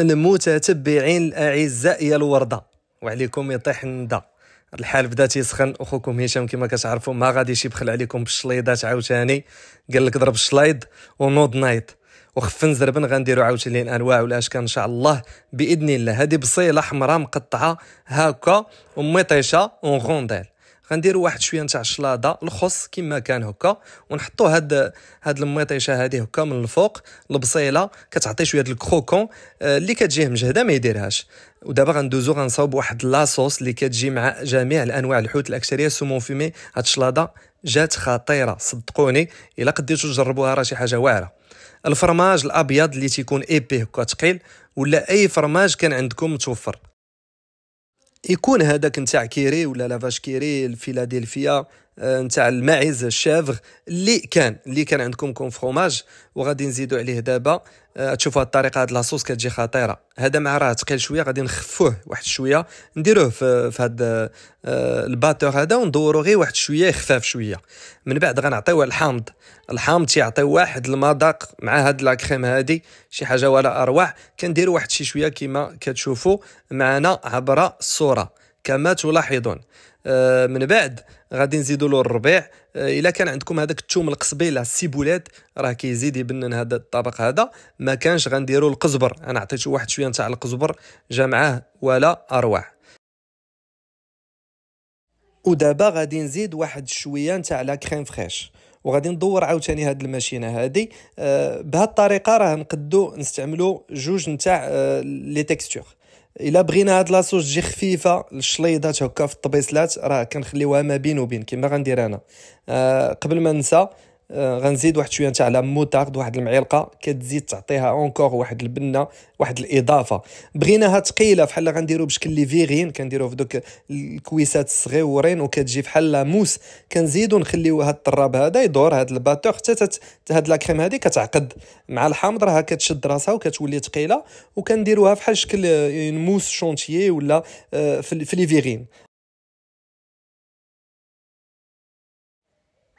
المتتبعين الاعزاء يا الورده وعليكم يطيح الندى الحال بدا تيسخن اخوكم هشام كما كتعرفوا ما غاديش يبخل عليكم بالشليضات عاوتاني قال لك ضرب الشليض ونوض نايض وخفن زربن غنديروا عاوتاني الانواع والاشكال ان شاء الله باذن الله هذه بصيله حمراء مقطعه هكا اون غونديل غنديروا واحد شويه نتاع الشلاضه الخص كما كان هكا ونحطوا هاد هاد المطيشه هادي هكا من الفوق البصيله كتعطي شويه ديال الكروكون آه، اللي كتجيه مجهده ما يديرهاش ودابا غندوزو غنصاوب واحد لاصوص اللي كتجي مع جميع الانواع الحوت الاكثريه سومون فيمي هاد الشلاضه جات خطيره صدقوني الا قديتو تجربوها راه شي حاجه واعره الفرماج الابيض اللي تيكون ايبي هكا ثقيل ولا اي فرماج كان عندكم متوفر يكون هذاك نتاع كيري ولا لافاش كيري الفيلادلفيا آه، نتاع الماعز الشافغ اللي كان اللي كان عندكم كون فروماج وغادي نزيدو عليه دابا آه، تشوفوا هاد الطريقه هاد لاصوص كتجي خطيره هذا مع راه ثقيل شويه غادي نخفوه واحد شويه نديروه في, في هاد آه، الباتور هذا وندوروا غير واحد شويه يخفاف شويه من بعد غنعطيوه الحامض الحامض تيعطي واحد المذاق مع هاد لا كريم هادي شي حاجه ولا اروع كنديروا واحد شي شويه كما كتشوفوا معنا عبر الصوره كما تلاحظون آه، من بعد غادي نزيدوا له الربيع آه، الا كان عندكم هذاك الثوم القصبي لا السيبولات راه كيزيد يبنن هذا الطبق هذا ما كانش غنديروا القزبر انا عطيته واحد شويه نتاع القزبر جا معاه ولا اروع ودابا غادي نزيد واحد شويه نتاع لا كريم فريش وغادي ندور عاوتاني هاد الماشينه هادي آه، بهالطريقه الطريقه راه نقدو نستعملو جوج نتاع لي تكستور الا بغينا هاد لاصوص تجي خفيفه الشليضات هكا في الطبيسلات راه كنخليوها ما بين وبين كما غندير انا أه قبل ما ننسى آه، غنزيد واحد شويه نتاع لا موتارد واحد المعلقه كتزيد تعطيها اونكور واحد البنه واحد الاضافه بغيناها ثقيله بحال غنديرو بشكل لي فيغين كنديرو في دوك الكويسات الصغيورين وكتجي بحال موس كنزيدو نخليو هاد الطراب هذا يدور هاد الباتور حتى تت... هاد لا كريم هادي كتعقد مع الحامض راها كتشد راسها وكتولي ثقيله وكنديروها بحال شكل موس شونتيي ولا آه، في لي فيغين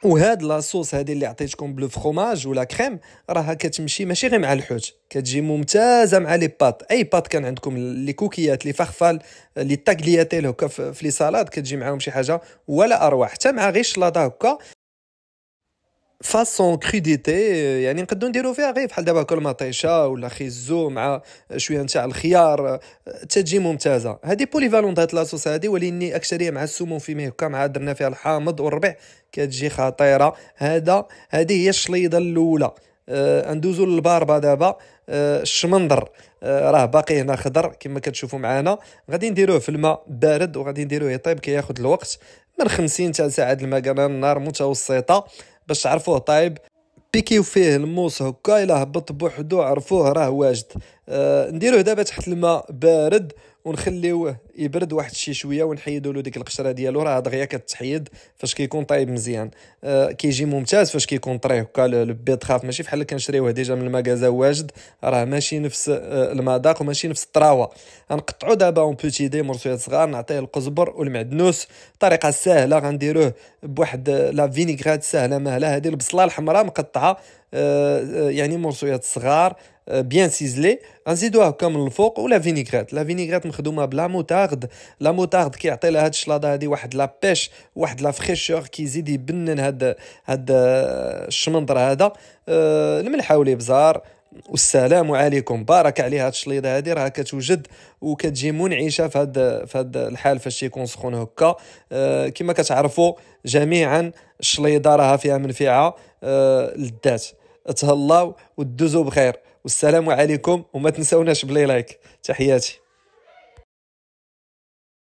وهاد لاصوص هادي اللي عطيتكم بلو فروماج ولا كريم راها كتمشي ماشي غير مع الحوت كتجي ممتازه مع لي بات اي بات كان عندكم لي كوكيات لي فخفال لي تاكلياتيل هكا في لي سالاد كتجي معاهم شي حاجه ولا اروع حتى مع غير شلاضه هكا فاسون كريديتي يعني نقدروا نديروا فيها غير بحال دابا كل مطيشه ولا خيزو مع شويه نتاع الخيار تجي ممتازه هذه بوليفالونت هاد لاصوص هادي وليني اكثريه مع السمون في ميكا مع درنا فيها الحامض والربع كتجي خطيره هذا هذه هي الشليضه الاولى آه ندوزو للباربا دابا آه الشمندر آه راه باقي هنا خضر كما كتشوفوا معنا غادي نديروه في الماء بارد وغادي نديروه يطيب كياخذ الوقت من 50 حتى لساعه الماء النار متوسطه باش عرفوه طايب بيكيو فيه الموس هكا الا هبط بوحدو عرفوه راه واجد آه، نديروه دابا تحت الماء بارد ونخليوه يبرد واحد شي شويه ونحيدوا له ديك القشره ديالو راه دغيا كتحيد فاش كيكون طايب مزيان آه كيجي ممتاز فاش كيكون طري هكا البيض خاف ماشي بحال اللي كنشريوه ديجا من المكازا واجد راه ماشي نفس آه، المذاق وماشي نفس الطراوه غنقطعوا دابا اون بوتي دي مرسويات صغار نعطيه القزبر والمعدنوس طريقه سهله غنديروه بواحد آه، لا فينيغريت سهله مهله هذه البصله الحمراء مقطعه آه يعني مرسويات صغار بيان سيزلي غنزيدوها هكا من الفوق ولا فينيغريت لا فينيغريت مخدومه بلا موتارد لا موتارد كيعطي لها هاد الشلاضه هادي واحد لا بيش واحد لا فريشور كيزيد يبنن هاد هاد الشمنظر هذا أه الملح ولي بزار والسلام عليكم بارك عليها هاد الشليضه هادي راه كتوجد وكتجي منعشه في هاد في هاد الحال فاش تيكون سخون هكا أه كما كتعرفوا جميعا الشليضه راها فيها منفعه أه للذات تهلاو ودوزو بخير والسلام عليكم وما تنسوناش بلي لايك تحياتي